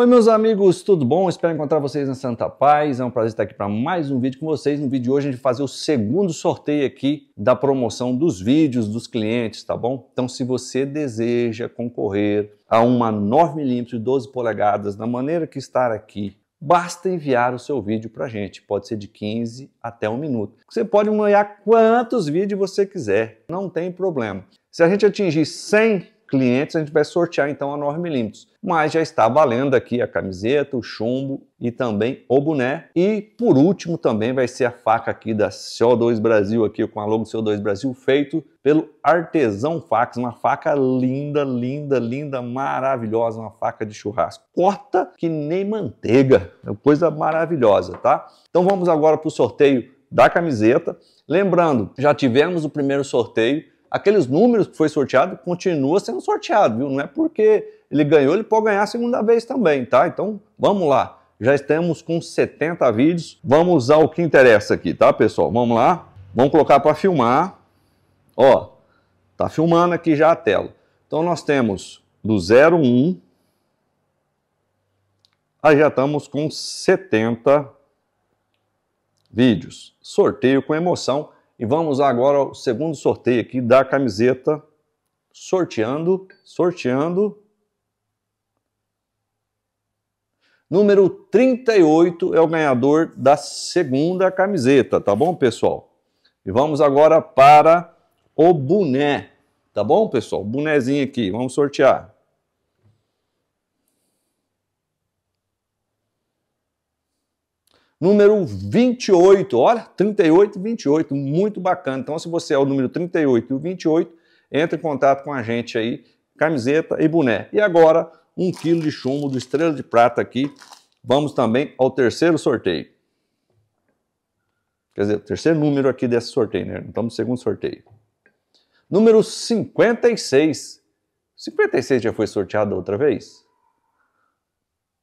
Oi, meus amigos, tudo bom? Espero encontrar vocês na Santa Paz. É um prazer estar aqui para mais um vídeo com vocês. No vídeo de hoje, a gente vai fazer o segundo sorteio aqui da promoção dos vídeos dos clientes, tá bom? Então, se você deseja concorrer a uma 9mm de 12 polegadas da maneira que está aqui, basta enviar o seu vídeo para a gente. Pode ser de 15 até 1 minuto. Você pode enviar quantos vídeos você quiser, não tem problema. Se a gente atingir 100 clientes, a gente vai sortear então a 9 milímetros. Mas já está valendo aqui a camiseta, o chumbo e também o boné. E por último também vai ser a faca aqui da CO2 Brasil, aqui com a logo CO2 Brasil, feito pelo Artesão Fax. Uma faca linda, linda, linda, maravilhosa, uma faca de churrasco. Corta que nem manteiga, é uma coisa maravilhosa, tá? Então vamos agora para o sorteio da camiseta. Lembrando, já tivemos o primeiro sorteio, aqueles números que foi sorteado continua sendo sorteado, viu? Não é porque ele ganhou, ele pode ganhar a segunda vez também, tá? Então, vamos lá. Já estamos com 70 vídeos. Vamos ao que interessa aqui, tá, pessoal? Vamos lá. Vamos colocar para filmar. Ó, tá filmando aqui já a tela. Então, nós temos do 01 aí já estamos com 70 vídeos. Sorteio com emoção e vamos agora ao segundo sorteio aqui da camiseta. Sorteando, sorteando. Número 38 é o ganhador da segunda camiseta, tá bom, pessoal? E vamos agora para o boné, tá bom, pessoal? Bonezinho aqui, vamos sortear. Número 28, olha, 38 e 28, muito bacana. Então, se você é o número 38 e o 28, entre em contato com a gente aí, camiseta e boné. E agora, um quilo de chumbo do Estrela de Prata aqui. Vamos também ao terceiro sorteio. Quer dizer, o terceiro número aqui desse sorteio, né? Estamos no segundo sorteio. Número 56. 56 já foi sorteado outra vez?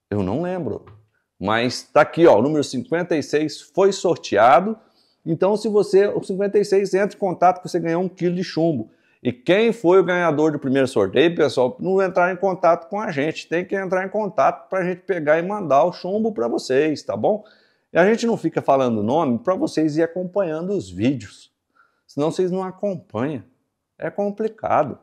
Eu não lembro. Mas tá aqui, ó, o número 56 foi sorteado. Então, se você, o 56 entra em contato que você ganhou um quilo de chumbo. E quem foi o ganhador do primeiro sorteio, pessoal, não entrar em contato com a gente. Tem que entrar em contato para a gente pegar e mandar o chumbo para vocês, tá bom? E a gente não fica falando nome para vocês ir acompanhando os vídeos. Senão vocês não acompanham. É complicado,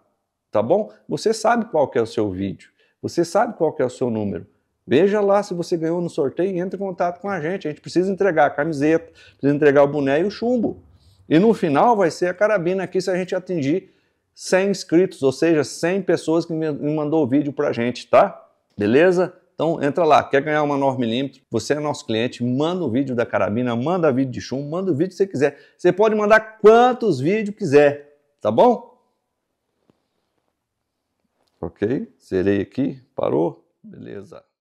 tá bom? Você sabe qual é o seu vídeo. Você sabe qual é o seu número. Veja lá se você ganhou no sorteio e entre em contato com a gente. A gente precisa entregar a camiseta, precisa entregar o boné e o chumbo. E no final vai ser a carabina aqui se a gente atingir 100 inscritos, ou seja, 100 pessoas que me mandou o vídeo pra gente, tá? Beleza? Então entra lá, quer ganhar uma 9mm, você é nosso cliente, manda o vídeo da carabina, manda vídeo de chumbo, manda o vídeo que você quiser. Você pode mandar quantos vídeos quiser, tá bom? Ok, serei aqui, parou? Beleza.